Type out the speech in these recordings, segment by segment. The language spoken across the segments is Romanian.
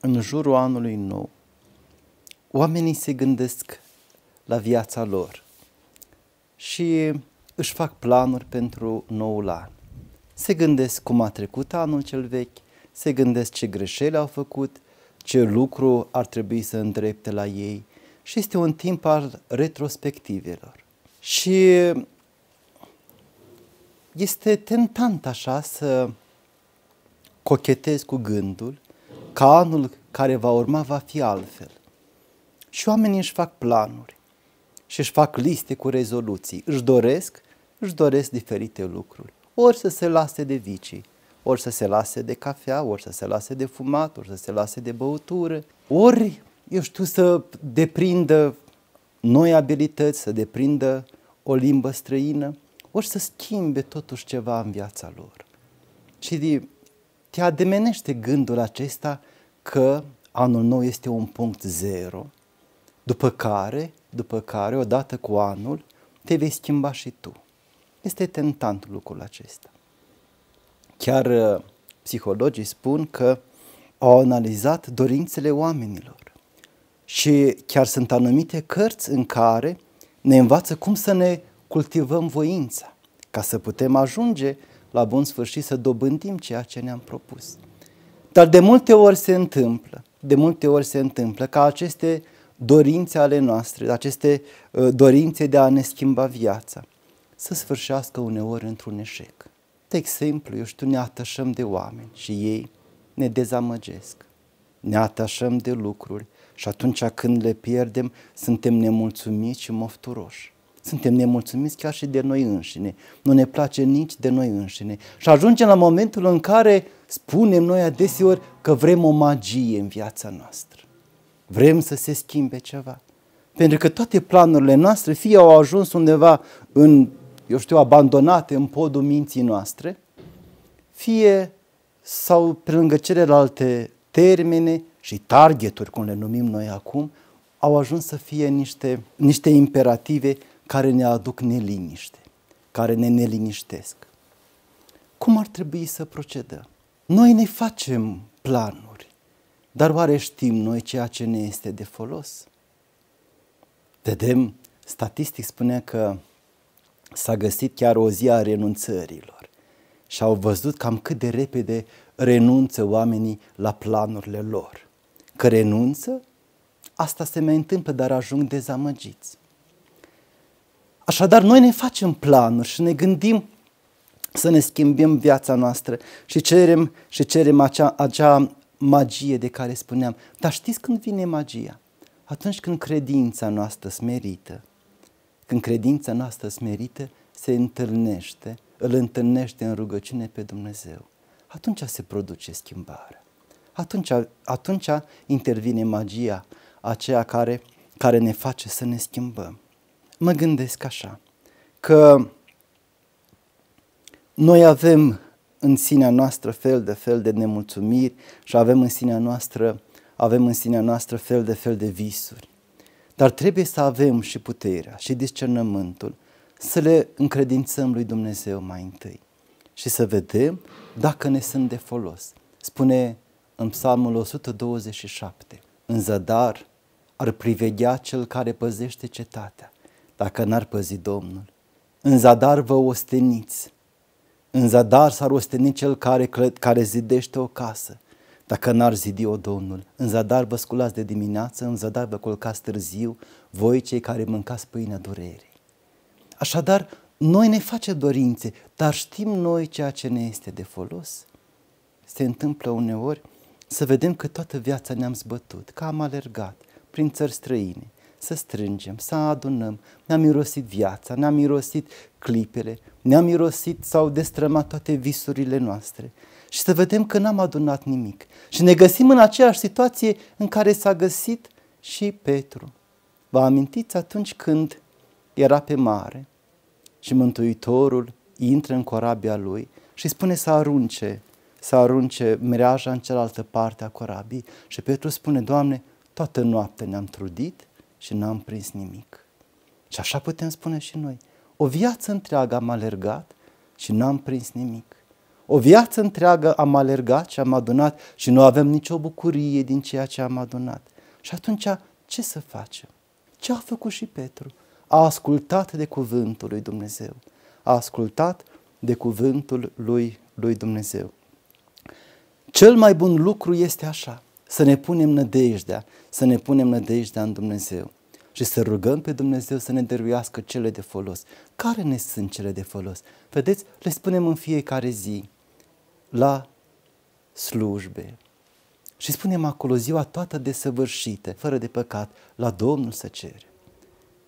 în jurul anului nou, oamenii se gândesc la viața lor și își fac planuri pentru noul an. Se gândesc cum a trecut anul cel vechi, se gândesc ce greșeli au făcut, ce lucru ar trebui să îndrepte la ei și este un timp al retrospectivelor. Și este tentant așa să cochetezi cu gândul că anul care va urma va fi altfel. Și oamenii își fac planuri și își fac liste cu rezoluții. Își doresc, își doresc diferite lucruri. Ori să se lase de vicii, ori să se lase de cafea, ori să se lase de fumat, ori să se lase de băutură, ori, eu știu, să deprindă noi abilități, să deprindă o limbă străină, ori să schimbe totuși ceva în viața lor. Și de te ademenește gândul acesta că anul nou este un punct zero, după care, după care, odată cu anul, te vei schimba și tu. Este tentant lucrul acesta. Chiar uh, psihologii spun că au analizat dorințele oamenilor și chiar sunt anumite cărți în care ne învață cum să ne cultivăm voința ca să putem ajunge la bun sfârșit să dobândim ceea ce ne-am propus. Dar de multe ori se întâmplă, de multe ori se întâmplă ca aceste dorințe ale noastre, aceste uh, dorințe de a ne schimba viața, să sfârșească uneori într-un eșec. De exemplu, eu știu, ne atașăm de oameni și ei ne dezamăgesc. Ne atașăm de lucruri și atunci când le pierdem, suntem nemulțumiți și mofturoși. Suntem nemulțumiți chiar și de noi înșine. Nu ne place nici de noi înșine. Și ajungem la momentul în care spunem noi adeseori că vrem o magie în viața noastră. Vrem să se schimbe ceva. Pentru că toate planurile noastre fie au ajuns undeva în, eu știu, abandonate în podul minții noastre, fie sau pe lângă celelalte termene și targeturi, cum le numim noi acum, au ajuns să fie niște, niște imperative care ne aduc neliniște, care ne neliniștesc. Cum ar trebui să procedăm? Noi ne facem planuri, dar oare știm noi ceea ce ne este de folos? Vedem, statistic spunea că s-a găsit chiar o zi a renunțărilor și au văzut cam cât de repede renunță oamenii la planurile lor. Că renunță, asta se mai întâmplă, dar ajung dezamăgiți. Așadar, noi ne facem planuri și ne gândim să ne schimbăm viața noastră și cerem, și cerem acea, acea magie de care spuneam. Dar știți când vine magia? Atunci când credința noastră smerită, când credința noastră smerită se întâlnește, îl întâlnește în rugăciune pe Dumnezeu. Atunci se produce schimbarea. Atunci, atunci intervine magia aceea care, care ne face să ne schimbăm mă gândesc așa, că noi avem în sinea noastră fel de fel de nemulțumiri și avem în sinea noastră, avem în sinea noastră fel de fel de visuri. Dar trebuie să avem și puterea și discernământul să le încredințăm lui Dumnezeu mai întâi și să vedem dacă ne sunt de folos. Spune în Psalmul 127, în zadar ar privegea cel care păzește cetatea dacă n-ar păzi Domnul. În zadar vă osteniți. În zadar s-ar osteni cel care, care zidește o casă. Dacă n-ar zidi o Domnul, în zadar vă sculați de dimineață, în zadar vă culcați târziu, voi cei care mâncați pâinea durerii. Așadar, noi ne face dorințe, dar știm noi ceea ce ne este de folos. Se întâmplă uneori să vedem că toată viața ne-am zbătut, că am alergat prin țări străine, să strângem, să adunăm. Ne-am mirosit viața, ne-am mirosit clipele, ne-am mirosit sau destrămat toate visurile noastre și să vedem că n-am adunat nimic. Și ne găsim în aceeași situație în care s-a găsit și Petru. Vă amintiți atunci când era pe mare și Mântuitorul intră în corabia lui și spune să arunce, să arunce mreaja în cealaltă parte a corabii și Petru spune, Doamne, toată noaptea ne-am trudit și n-am prins nimic. Și așa putem spune și noi. O viață întreagă am alergat și n-am prins nimic. O viață întreagă am alergat și am adunat și nu avem nicio bucurie din ceea ce am adunat. Și atunci ce să facem? Ce a făcut și Petru? A ascultat de cuvântul lui Dumnezeu. A ascultat de cuvântul lui, lui Dumnezeu. Cel mai bun lucru este așa să ne punem nădejdea, să ne punem nădejdea în Dumnezeu și să rugăm pe Dumnezeu să ne dăruiască cele de folos. Care ne sunt cele de folos? Vedeți, le spunem în fiecare zi la slujbe. Și spunem acolo ziua toată desăvârșită, fără de păcat, la Domnul să cere.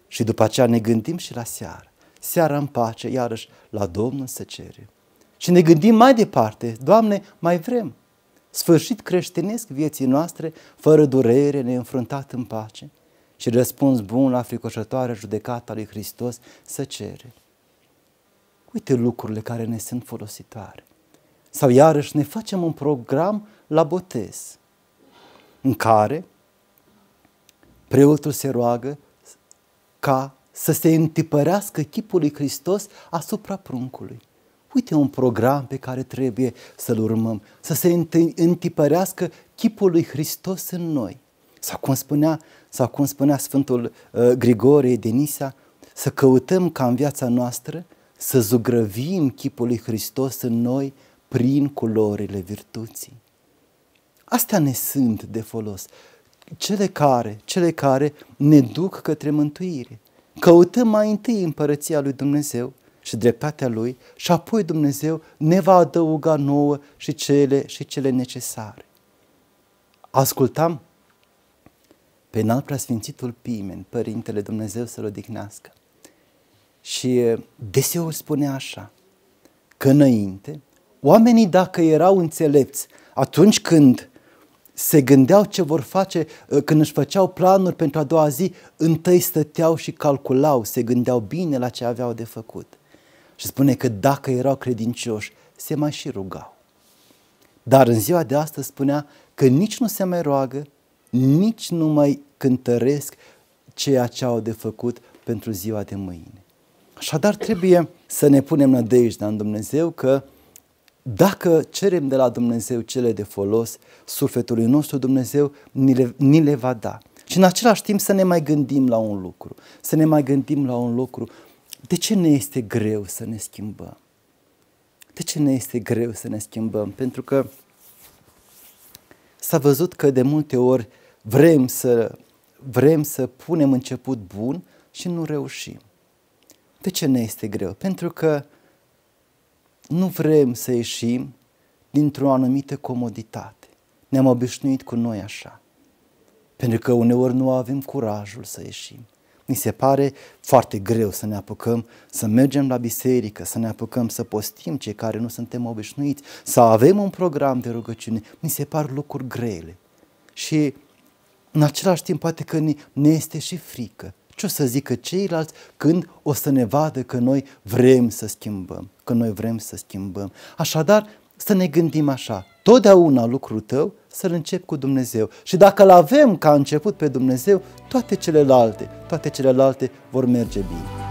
Și după aceea ne gândim și la seară. Seara în pace, iarăși, la Domnul să cere. Și ne gândim mai departe, Doamne, mai vrem, sfârșit creștinesc vieții noastre, fără durere, neînfruntat în pace, și răspuns bun la fricoșătoarea a lui Hristos să cere. Uite lucrurile care ne sunt folositoare. Sau iarăși ne facem un program la botez, în care preotul se roagă ca să se întipărească chipul lui Hristos asupra pruncului. Uite un program pe care trebuie să-l urmăm, să se întipărească chipul lui Hristos în noi. Sau cum spunea, sau cum spunea Sfântul uh, Grigorie de Nisa, să căutăm ca în viața noastră să zugrăvim chipul lui Hristos în noi prin culorile virtuții. Astea ne sunt de folos. Cele care, cele care ne duc către mântuire. Căutăm mai întâi împărăția lui Dumnezeu și dreptatea Lui și apoi Dumnezeu ne va adăuga nouă și cele și cele necesare. Ascultam pe înalt preasfințitul Pimen, Părintele Dumnezeu să-L odihnească. Și deseori spune așa, că înainte, oamenii dacă erau înțelepți, atunci când se gândeau ce vor face, când își făceau planuri pentru a doua zi, întâi stăteau și calculau, se gândeau bine la ce aveau de făcut. Și spune că dacă erau credincioși, se mai și rugau. Dar în ziua de astăzi spunea că nici nu se mai roagă, nici nu mai cântăresc ceea ce au de făcut pentru ziua de mâine. Așadar trebuie să ne punem nădejdea în Dumnezeu că dacă cerem de la Dumnezeu cele de folos, sufletului nostru Dumnezeu ni le, ni le va da. Și în același timp să ne mai gândim la un lucru, să ne mai gândim la un lucru de ce ne este greu să ne schimbăm? De ce ne este greu să ne schimbăm? Pentru că s-a văzut că de multe ori vrem să, vrem să punem început bun și nu reușim. De ce ne este greu? Pentru că nu vrem să ieșim dintr-o anumită comoditate. Ne-am obișnuit cu noi așa. Pentru că uneori nu avem curajul să ieșim ni se pare foarte greu să ne apucăm să mergem la biserică, să ne apucăm să postim cei care nu suntem obișnuiți, să avem un program de rugăciune, ni se par lucruri grele. Și în același timp poate că ne, ne este și frică. Ce o să zică ceilalți când o să ne vadă că noi vrem să schimbăm, că noi vrem să schimbăm. Așadar, să ne gândim așa. Totdeauna lucrul tău să-l încep cu Dumnezeu. Și dacă l avem ca început pe Dumnezeu, toate celelalte, toate celelalte vor merge bine.